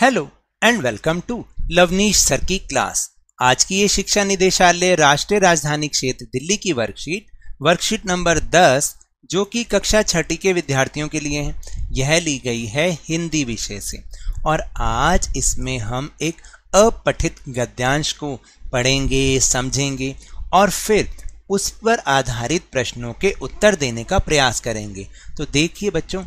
hello and welcome to Lavneesh sir की class आज की ये शिक्षा निदेशालय राष्ट्रीय राजधानी क्षेत्र दिल्ली की वर्कशीट वर्कशीट नंबर 10 जो कि कक्षा छठी के विद्यार्थियों के लिए है यह ली गई है हिंदी विषय से और आज इसमें हम एक अपठित गद्यांश को पढ़ेंगे समझेंगे और फिर उस पर आधारित प्रश्नों के उत्तर देने का प्रयास करेंगे तो देखिए बच्चों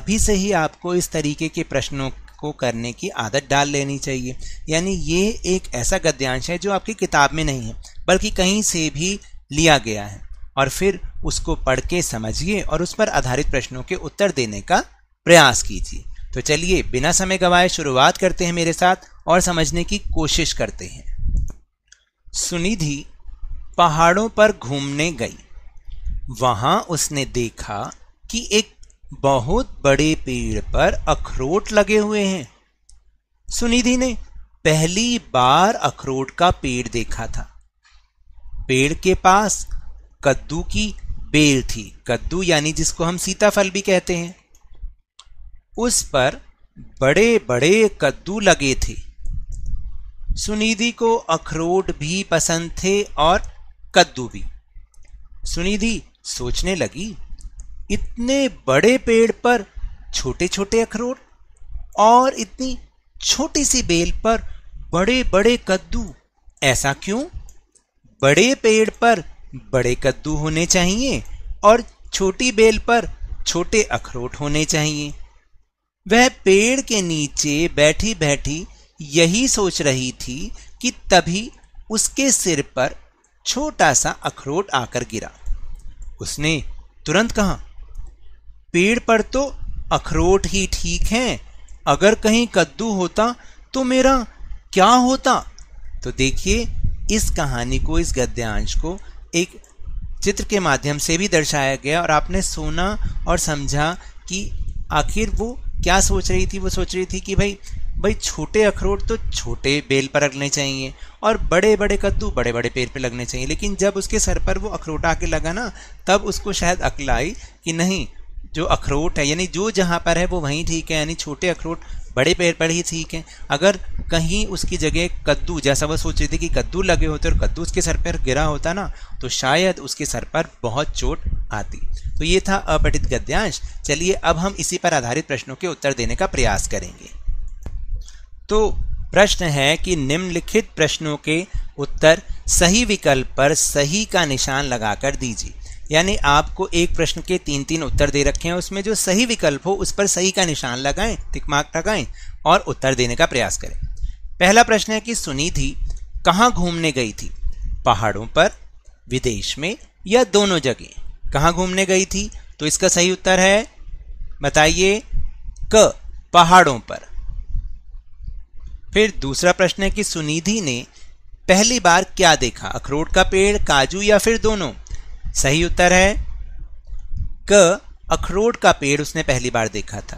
अभी से ही आपको इस तरीके के प्रश्नों को करने की आदत डाल लेनी चाहिए यानी ये एक ऐसा गद्यांश है जो आपकी किताब में नहीं है बल्कि कहीं से भी लिया गया है और फिर उसको पढ़ के समझिए और उस पर आधारित प्रश्नों के उत्तर देने का प्रयास कीजिए तो चलिए बिना समय गवाए शुरुआत करते हैं मेरे साथ और समझने की कोशिश करते हैं सुनिधि पहाड़ों पर घूमने गई वहाँ उसने देखा कि एक बहुत बड़े पेड़ पर अखरोट लगे हुए हैं सुनिधि ने पहली बार अखरोट का पेड़ देखा था पेड़ के पास कद्दू की बेल थी कद्दू यानी जिसको हम सीताफल भी कहते हैं उस पर बड़े बड़े कद्दू लगे थे सुनिधि को अखरोट भी पसंद थे और कद्दू भी सुनिधि सोचने लगी इतने बड़े पेड़ पर छोटे छोटे अखरोट और इतनी छोटी सी बेल पर बड़े बड़े कद्दू ऐसा क्यों बड़े पेड़ पर बड़े कद्दू होने चाहिए और छोटी बेल पर छोटे अखरोट होने चाहिए वह पेड़ के नीचे बैठी बैठी यही सोच रही थी कि तभी उसके सिर पर छोटा सा अखरोट आकर गिरा उसने तुरंत कहा पेड़ पर तो अखरोट ही ठीक हैं अगर कहीं कद्दू होता तो मेरा क्या होता तो देखिए इस कहानी को इस गद्यांश को एक चित्र के माध्यम से भी दर्शाया गया और आपने सुना और समझा कि आखिर वो क्या सोच रही थी वो सोच रही थी कि भाई भाई छोटे अखरोट तो छोटे बेल पर लगने चाहिए और बड़े बड़े कद्दू बड़े बड़े पेड़ पे लगने चाहिए लेकिन जब उसके सर पर वो अखरोट आके लगा ना तब उसको शायद अकल आई कि नहीं जो अखरोट है यानी जो जहाँ पर है वो वहीं ठीक है यानी छोटे अखरोट बड़े पेड़ पर ही ठीक है अगर कहीं उसकी जगह कद्दू जैसा वह सोच रही थी कि कद्दू लगे होते और कद्दू उसके सर पर गिरा होता ना तो शायद उसके सर पर बहुत चोट आती तो ये था अपठित गद्यांश चलिए अब हम इसी पर आधारित प्रश्नों के उत्तर देने का प्रयास करेंगे तो प्रश्न है कि निम्नलिखित प्रश्नों के उत्तर सही विकल्प पर सही का निशान लगाकर दीजिए यानी आपको एक प्रश्न के तीन तीन उत्तर दे रखे हैं उसमें जो सही विकल्प हो उस पर सही का निशान लगाएं टिक मार्क लगाएं और उत्तर देने का प्रयास करें पहला प्रश्न है कि सुनिधि कहाँ घूमने गई थी पहाड़ों पर विदेश में या दोनों जगह कहाँ घूमने गई थी तो इसका सही उत्तर है बताइए क पहाड़ों पर फिर दूसरा प्रश्न है कि सुनिधि ने पहली बार क्या देखा अखरोट का पेड़ काजू या फिर दोनों सही उत्तर है क अखरोट का पेड़ उसने पहली बार देखा था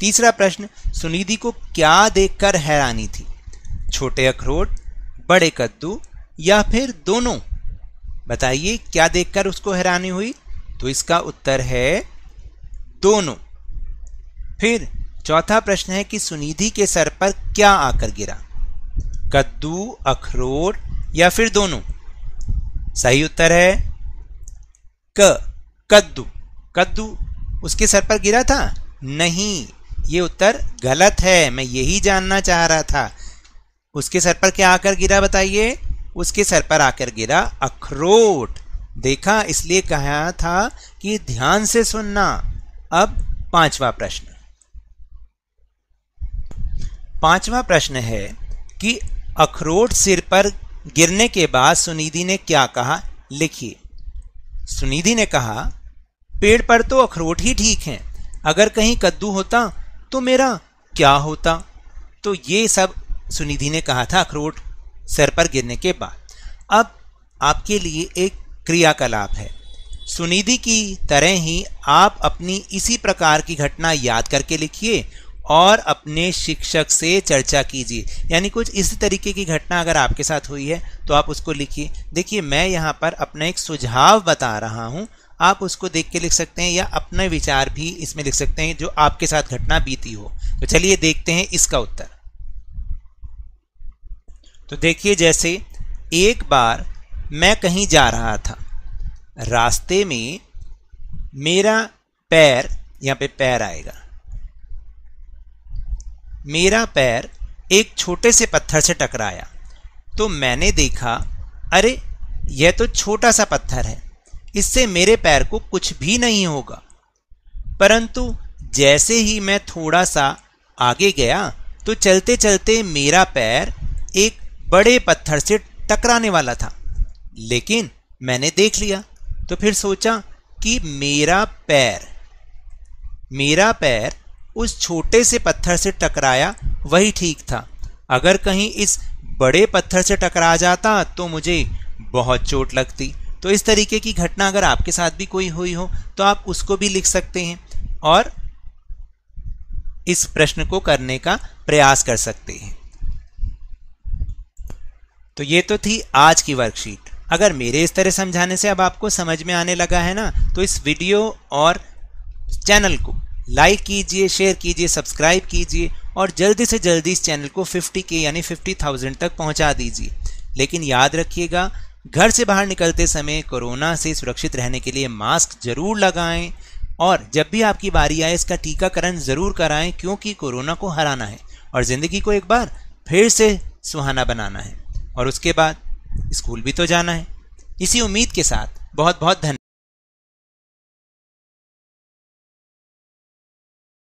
तीसरा प्रश्न सुनिधि को क्या देखकर हैरानी थी छोटे अखरोट बड़े कद्दू या फिर दोनों बताइए क्या देखकर उसको हैरानी हुई तो इसका उत्तर है दोनों फिर चौथा प्रश्न है कि सुनिधि के सर पर क्या आकर गिरा कद्दू अखरोट या फिर दोनों सही उत्तर है कद्दू कद्दू उसके सर पर गिरा था नहीं ये उत्तर गलत है मैं यही जानना चाह रहा था उसके सर पर क्या आकर गिरा बताइए उसके सर पर आकर गिरा अखरोट देखा इसलिए कहा था कि ध्यान से सुनना अब पांचवा प्रश्न पांचवा प्रश्न है कि अखरोट सिर पर गिरने के बाद सुनिधि ने क्या कहा लिखिए सुनिधि ने कहा पेड़ पर तो अखरोट ही ठीक हैं अगर कहीं कद्दू होता तो मेरा क्या होता तो ये सब सुनिधि ने कहा था अखरोट सर पर गिरने के बाद अब आपके लिए एक क्रियाकलाप है सुनिधि की तरह ही आप अपनी इसी प्रकार की घटना याद करके लिखिए और अपने शिक्षक से चर्चा कीजिए यानी कुछ इस तरीके की घटना अगर आपके साथ हुई है तो आप उसको लिखिए देखिए मैं यहाँ पर अपना एक सुझाव बता रहा हूँ आप उसको देख के लिख सकते हैं या अपने विचार भी इसमें लिख सकते हैं जो आपके साथ घटना बीती हो तो चलिए देखते हैं इसका उत्तर तो देखिए जैसे एक बार मैं कहीं जा रहा था रास्ते में मेरा पैर यहाँ पे पैर आएगा मेरा पैर एक छोटे से पत्थर से टकराया तो मैंने देखा अरे यह तो छोटा सा पत्थर है इससे मेरे पैर को कुछ भी नहीं होगा परंतु जैसे ही मैं थोड़ा सा आगे गया तो चलते चलते मेरा पैर एक बड़े पत्थर से टकराने वाला था लेकिन मैंने देख लिया तो फिर सोचा कि मेरा पैर मेरा पैर उस छोटे से पत्थर से टकराया वही ठीक था अगर कहीं इस बड़े पत्थर से टकरा जाता तो मुझे बहुत चोट लगती तो इस तरीके की घटना अगर आपके साथ भी कोई हुई हो तो आप उसको भी लिख सकते हैं और इस प्रश्न को करने का प्रयास कर सकते हैं तो ये तो थी आज की वर्कशीट अगर मेरे इस तरह समझाने से अब आपको समझ में आने लगा है ना तो इस वीडियो और चैनल को लाइक कीजिए शेयर कीजिए सब्सक्राइब कीजिए और जल्दी से जल्दी इस चैनल को 50 के यानी 50,000 तक पहुंचा दीजिए लेकिन याद रखिएगा घर से बाहर निकलते समय कोरोना से सुरक्षित रहने के लिए मास्क जरूर लगाएं और जब भी आपकी बारी आए इसका टीकाकरण ज़रूर कराएं क्योंकि कोरोना को हराना है और ज़िंदगी को एक बार फिर से सुहाना बनाना है और उसके बाद स्कूल भी तो जाना है इसी उम्मीद के साथ बहुत बहुत धन्यवाद